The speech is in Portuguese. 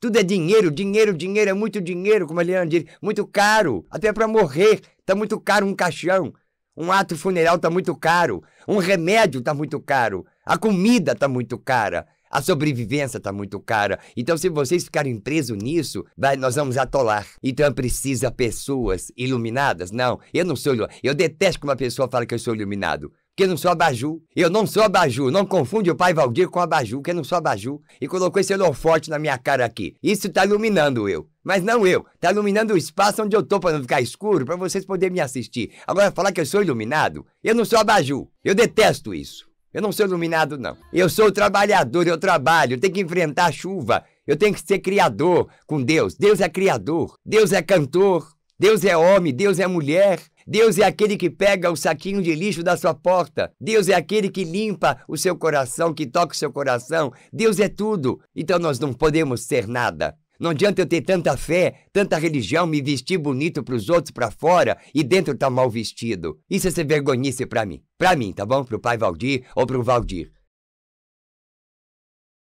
Tudo é dinheiro, dinheiro, dinheiro, é muito dinheiro, como a Leandro diz, muito caro. Até para morrer, tá muito caro um caixão. Um ato funeral tá muito caro. Um remédio tá muito caro. A comida tá muito cara. A sobrevivência tá muito cara. Então, se vocês ficarem presos nisso, vai, nós vamos atolar. Então, precisa pessoas iluminadas. Não, eu não sou iluminado. Eu detesto que uma pessoa fala que eu sou iluminado que não sou abajur. Eu não sou abajur. Não confunde o pai Valdir com abajur, que eu não sou abajur. E colocou esse holofote na minha cara aqui. Isso tá iluminando eu. Mas não eu. Tá iluminando o espaço onde eu tô para não ficar escuro, para vocês poderem me assistir. Agora, falar que eu sou iluminado, eu não sou abajur. Eu detesto isso. Eu não sou iluminado, não. Eu sou trabalhador, eu trabalho, eu tenho que enfrentar a chuva. Eu tenho que ser criador com Deus. Deus é criador. Deus é cantor. Deus é homem, Deus é mulher. Deus é aquele que pega o saquinho de lixo da sua porta. Deus é aquele que limpa o seu coração, que toca o seu coração. Deus é tudo. Então nós não podemos ser nada. Não adianta eu ter tanta fé, tanta religião, me vestir bonito para os outros para fora e dentro tá mal vestido. Isso é ser vergonhice para mim. Para mim, tá bom? Para o pai Valdir ou para o Valdir.